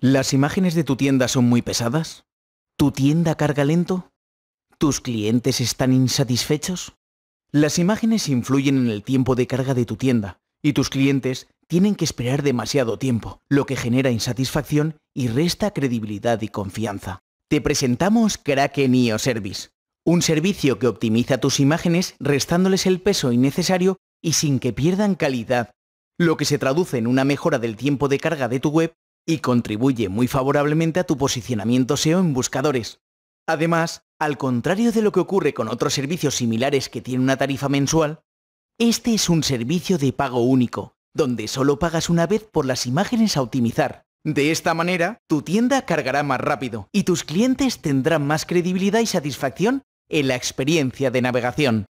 ¿Las imágenes de tu tienda son muy pesadas? ¿Tu tienda carga lento? ¿Tus clientes están insatisfechos? Las imágenes influyen en el tiempo de carga de tu tienda y tus clientes tienen que esperar demasiado tiempo, lo que genera insatisfacción y resta credibilidad y confianza. Te presentamos Kraken Service, un servicio que optimiza tus imágenes restándoles el peso innecesario y sin que pierdan calidad, lo que se traduce en una mejora del tiempo de carga de tu web y contribuye muy favorablemente a tu posicionamiento SEO en buscadores. Además, al contrario de lo que ocurre con otros servicios similares que tienen una tarifa mensual, este es un servicio de pago único, donde solo pagas una vez por las imágenes a optimizar. De esta manera, tu tienda cargará más rápido y tus clientes tendrán más credibilidad y satisfacción en la experiencia de navegación.